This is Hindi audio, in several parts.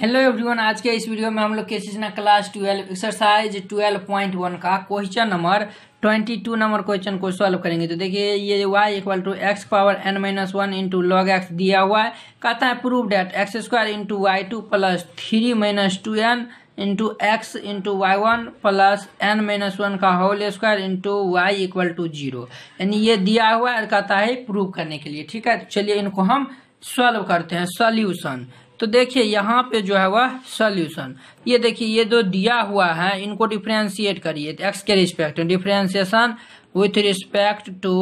हेलो एवरीवन आज के इस वीडियो में हम लोग कैसे ना class twelve exercise twelve point one का question number twenty two number question को सॉल्व करेंगे तो देखिए ये Y equal to X power N minus one into log X दिया हुआ है कहता है prove that X square into Y two plus three minus two N into X into Y one plus N minus one का whole square into Y equal to zero यानी ये दिया हुआ है कहता है प्रूव करने के लिए ठीक है तो चलिए इनको हम सॉल्व करते हैं सॉल्यूशन तो देखिए यहाँ पे जो है वह सॉल्यूशन ये देखिए ये जो दिया हुआ है इनको डिफ्रेंशिएट करिए एक्स तो के respect differentiation with respect to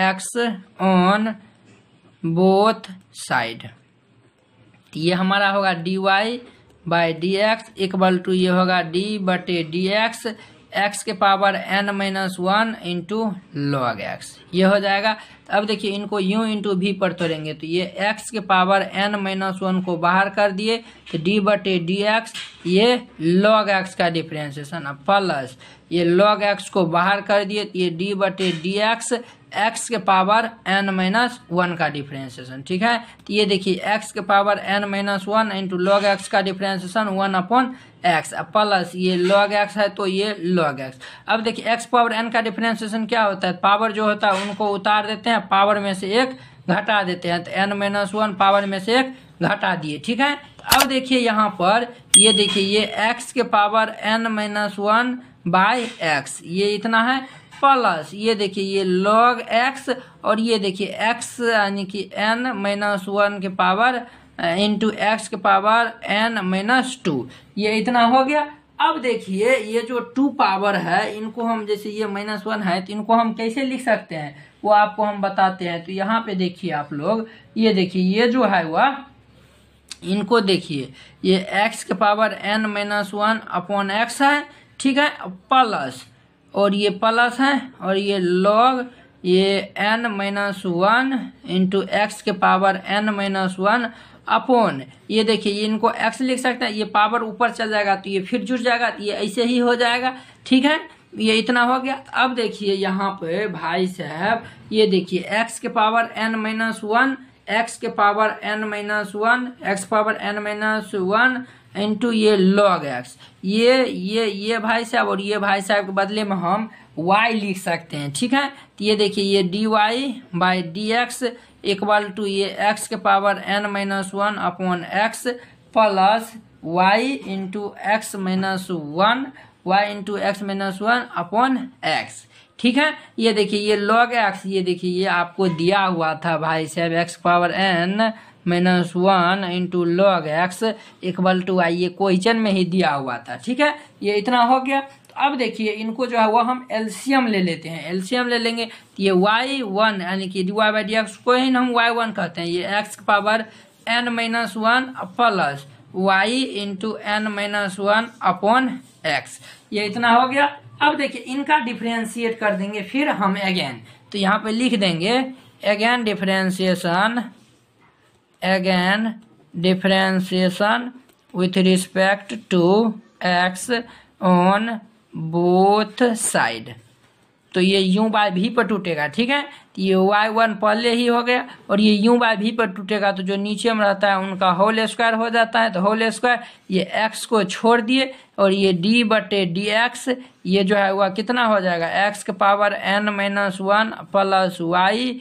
X on both side ये हमारा होगा D Y by D X equal to ये होगा डी बटे डी एक्स एक्स के power N minus one into log X ये हो जाएगा अब देखिए इनको यू इंटू भी पर तोड़ेंगे तो ये एक्स के पावर एन माइनस वन को बाहर कर दिए तो डी बटे डी एक्स ये लॉग एक्स का डिफ्रेंसिएशन प्लस ये लॉग एक्स को बाहर कर दिए तो ये डी बटे डी एक्स एक्स के पावर एन माइनस वन का डिफ्रेंसिएशन ठीक है तो ये देखिए एक्स के power N minus one into log X का differentiation one upon X plus ये लॉग एक्स है तो ये लॉग एक्स अब देखिए एक्स पावर एन का डिफ्रेंसिएशन क्या होता है पावर जो होता है उनको उतार देते हैं पावर में से एक घटा देते हैं तो एन माइनस वन पावर में से एक घटा दिए ठीक है अब देखिए यहाँ पर ये देखिए ये एक्स के power N minus one by X ये इतना है प्लस ये देखिए ये लॉग एक्स और ये देखिए एक्स यानी कि एन माइनस वन के पावर इंटू एक्स के पावर एन माइनस टू ये इतना हो गया अब देखिए ये जो टू पावर है इनको हम जैसे ये माइनस वन है तो इनको हम कैसे लिख सकते हैं वो आपको हम बताते हैं तो यहाँ पे देखिए आप लोग ये देखिए ये जो है वह इनको देखिए ये एक्स के power N minus one upon X है ठीक है प्लस और ये प्लस है और ये लॉग ये N minus one into X के power N minus one upon ये देखिए इनको एक्स लिख सकते हैं ये पावर ऊपर चल जाएगा तो ये फिर जुड़ जाएगा तो ये ऐसे ही हो जाएगा ठीक है ये इतना हो गया अब देखिए यहाँ पे भाई साहब ये देखिए एक्स के power N minus one X के power N minus one X power N minus one into ये लॉग एक्स ये ये ये भाई साहब और ये भाई साहब के बदले में हम वाई लिख सकते हैं ठीक है तो ये देखिए ये D Y by D X equal to ये एक्स के power N minus one upon X plus Y into X minus one Y into X minus one upon X ठीक है ये देखिए ये लॉग एक्स ये देखिए ये आपको दिया हुआ था भाई साहब x power N minus one into log X equal to आई ये क्वेश्चन में ही दिया हुआ था ठीक है ये इतना हो गया तो अब देखिए इनको जो है वह हम एल्शियम ले लेते हैं एल्शियम ले लेंगे तो ये वाई वन यानी कि D Y by D X को ही हम वाई वन कहते हैं ये एक्स का power N minus one plus Y into N minus one upon X ये इतना हो गया अब देखिए इनका डिफ्रेंशिएट कर देंगे फिर हम अगेन तो यहाँ पे लिख देंगे again differentiation again differentiation with respect to x on both side तो ये यू बाय भी पर टूटेगा ठीक है तो ये वाई वन पहले ही हो गया और ये यू बाय भी पर टूटेगा तो जो नीचे में रहता है उनका होल स्क्वायर हो जाता है तो होल स्क्वायर ये एक्स को छोड़ दिए और ये डी बटे डी एक्स ये जो है वह कितना हो जाएगा एक्स के power N minus one plus Y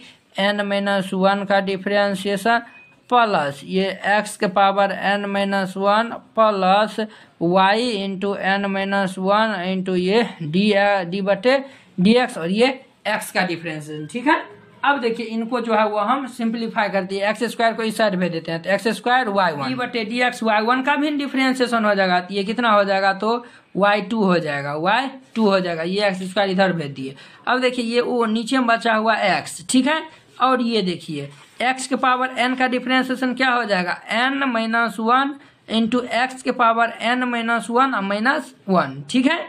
N minus one का डिफ्रेंसिएशन प्लस ये एक्स के power N minus one plus Y into N minus one into ये डी डी बटे डी एक्स और ये एक्स का डिफरेंस ठीक है अब देखिए इनको जो है वो हम सिंप्लीफाई कर दिए एक्स स्क्वायर को इस साइड भेज देते हैं तो एक्स स्क्वायर वाई वन बटे डी एक्स वाई वन का भी डिफ्रेंसिएशन हो जाएगा तो ये कितना हो जाएगा तो वाई टू हो जाएगा वाई टू हो जाएगा ये एक्स स्क्वायर इधर भेज दिए अब देखिए ये वो नीचे में बचा हुआ एक्स ठीक है और ये देखिए एक्स के पावर एन का डिफ्रेंसिएशन क्या हो जाएगा N minus one into X के पावर एन माइनस वन और माइनस वन ठीक है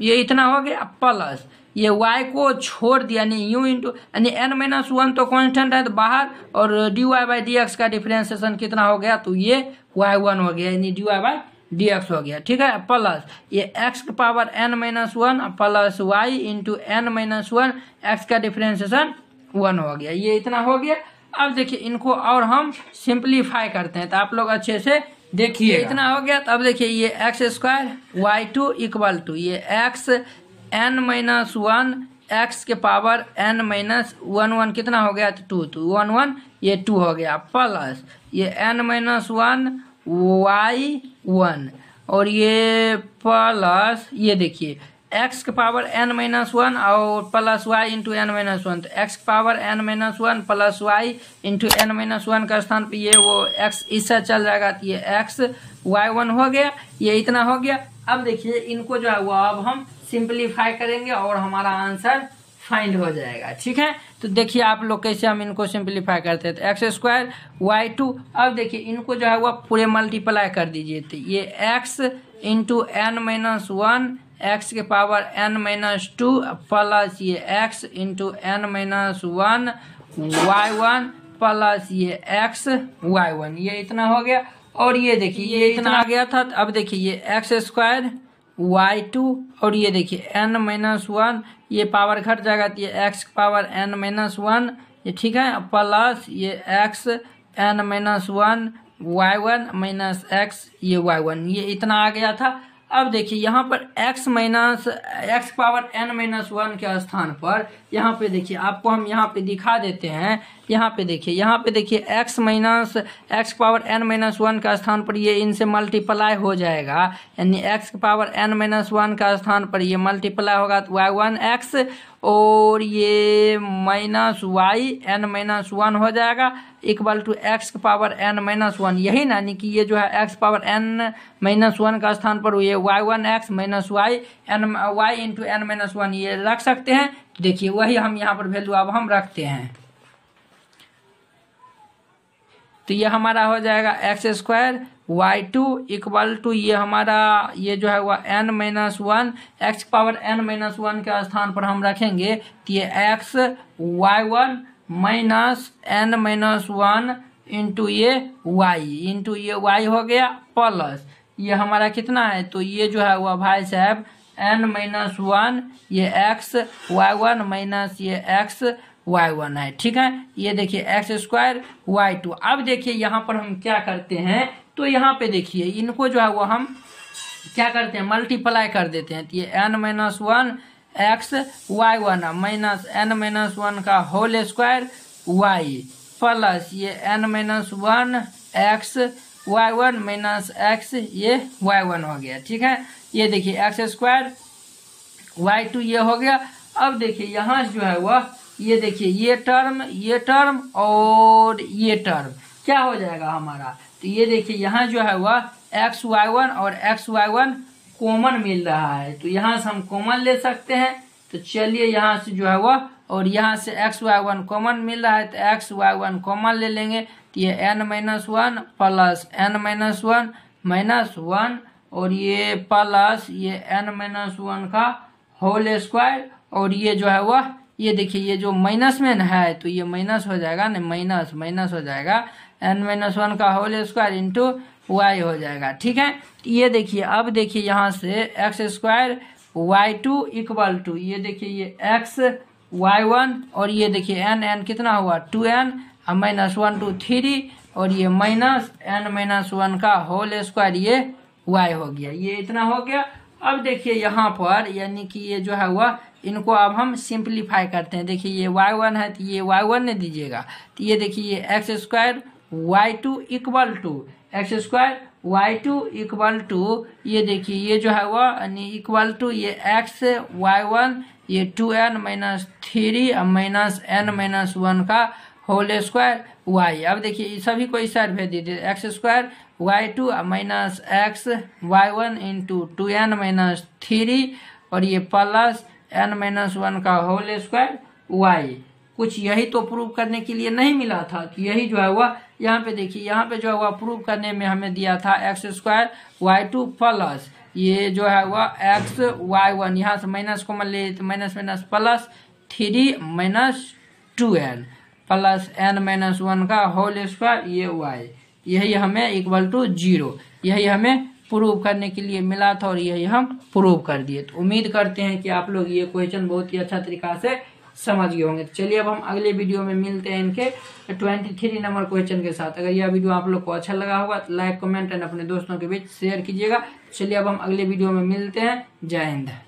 ये इतना हो गया प्लस ये वाई को छोड़ दिया यानी यू इंटू यानी एन माइनस वन तो कांस्टेंट है तो बाहर और D Y by D X का डिफ्रेंसिएशन कितना हो गया तो ये वाई वन हो गया यानी D Y by D X हो गया ठीक है प्लस ये एक्स के power N minus one plus Y into N minus one X का डिफ्रेंसिएशन वन हो गया ये इतना हो गया अब देखिए इनको और हम सिंप्लीफाई करते हैं तो आप लोग अच्छे से देखिए इतना हो गया तो अब देखिए ये x square Y two equal to ये X N minus one X के power N minus one one कितना हो गया टू टू वन वन ये टू हो गया प्लस ये N minus one Y one और ये प्लस ये देखिए एक्स के पावर एन माइनस वन और plus Y into N minus one तो एक्स के power N minus one plus Y into N minus one का स्थान पे ये वो एक्स इससे चल जाएगा तो ये एक्स वाई वन हो गया ये इतना हो गया अब देखिए इनको जो है वो अब हम सिंपलीफाई करेंगे और हमारा आंसर फाइंड हो जाएगा ठीक है तो देखिए आप लोग कैसे हम इनको सिंपलीफाई करते हैं तो एक्स स्क्वायर वाई टू अब देखिए इनको जो है वो पूरे मल्टीप्लाई कर दीजिए तो ये X into N minus one X के power N minus two plus ये X into N minus one Y one plus ये एक्स वाई वन ये इतना हो गया और ये देखिए ये इतना आ गया था अब देखिए ये एक्स स्क्वायर वाई टू और ये देखिए एन माइनस वन ये पावर घट जाएगा तो ये X power N minus one ये ठीक है प्लस ये X N minus one Y one minus X ये वाई वन ये इतना आ गया था अब देखिए यहाँ पर x minus X power n minus one के स्थान पर यहाँ पे देखिए आपको हम यहाँ पे दिखा देते हैं यहाँ पे देखिए यहाँ पे देखिए x minus X power n minus one के स्थान पर ये इनसे मल्टीप्लाई हो जाएगा यानी x power n minus one का स्थान पर ये मल्टीप्लाई होगा तो वाई वन एक्स और ये minus Y N minus one हो जाएगा इक्वल टू एक्स के पावर एन माइनस वन यही ना यानी कि ये जो है X power N minus one का स्थान पर ये Y one X minus Y N Y into N minus one ये रख सकते हैं देखिए वही हम यहाँ पर वैल्यू अब हम रखते हैं तो ये हमारा हो जाएगा X square Y two equal to ये हमारा ये जो है हुआ N minus one X power N minus one के स्थान पर हम रखेंगे तो ये x Y one minus N minus one into ये वाई इंटू ये वाई हो गया प्लस ये हमारा कितना है तो ये जो है हुआ भाई साहब एन माइनस वन ये एक्स वाई वन माइनस ये एक्स वाई वन है ठीक है ये देखिए एक्स स्क्वायर वाई टू अब देखिए यहाँ पर हम क्या करते हैं तो यहाँ पे देखिए इनको जो है वो हम क्या करते हैं मल्टीप्लाई कर देते हैं तो ये N minus one X Y one minus N minus one का होल स्क्वायर वाई प्लस ये N minus one X Y one minus X ये वाई वन हो गया ठीक है ये देखिए एक्स स्क्वायर वाई टू ये हो गया अब देखिए यहाँ जो है वह ये देखिए ये टर्म ये टर्म और ये टर्म क्या हो जाएगा हमारा तो ये देखिए यहाँ जो है वह एक्स वाई वन और एक्स वाई वन कॉमन मिल रहा है तो यहाँ से हम कॉमन ले सकते हैं तो चलिए यहाँ से जो है वह और यहाँ से एक्स वाई वन कॉमन मिल रहा है तो एक्स वाई वन कॉमन ले लेंगे तो ये N minus one plus N minus one minus one और ये प्लस ये एन माइनस वन का होल स्क्वायर और ये जो है वह ये देखिए ये जो माइनस में है तो ये माइनस हो जाएगा ना माइनस माइनस हो जाएगा एन माइनस वन का होल स्क्वायर इंटू वाई हो जाएगा ठीक है ये देखिए अब देखिए यहाँ से x square Y two equal to ये देखिए ये एक्स वाई वन और ये देखिए एन एन कितना हुआ टू एन और माइनस वन टू थ्री और ये माइनस एन माइनस वन का होल स्क्वायर ये वाई हो गया ये इतना हो गया अब देखिए यहाँ पर यानी कि ये जो है वह इनको अब हम सिंप्लीफाई करते हैं देखिए ये वाई वन है तो ये वाई वन नहीं दीजिएगा तो ये देखिए ये x square Y two equal to x square Y two equal to ये देखिए ये जो है वह यानी इक्वल टू ये एक्स वाई वन ये two n minus three minus N minus one का होल स्क्वायर वाई अब देखिए सभी को इस साइड भेज दीजिए x square Y two minus x Y one into two n minus three और ये प्लस एन माइनस वन का होल स्क्वायर वाई कुछ यही तो प्रूव करने के लिए नहीं मिला था कि यही जो है वह यहाँ पे देखिए यहाँ पे जो है वह प्रूव करने में हमें दिया था x square Y two plus ये जो है वह एक्स वाई वन यहाँ से माइनस को लीजिए तो minus minus plus three minus two n plus N minus one का होल स्क्वायर ये वाई यही हमें इक्वल टू जीरो यही हमें प्रूव करने के लिए मिला था और यही हम प्रूव कर दिए तो उम्मीद करते हैं कि आप लोग ये क्वेश्चन बहुत ही अच्छा तरीका से समझ गए होंगे तो चलिए अब हम अगले वीडियो में मिलते हैं इनके ट्वेंटी थ्री नंबर क्वेश्चन के साथ अगर यह वीडियो आप लोग को अच्छा लगा होगा तो लाइक कमेंट एंड अपने दोस्तों के बीच शेयर कीजिएगा चलिए अब हम अगले वीडियो में मिलते हैं जय हिंद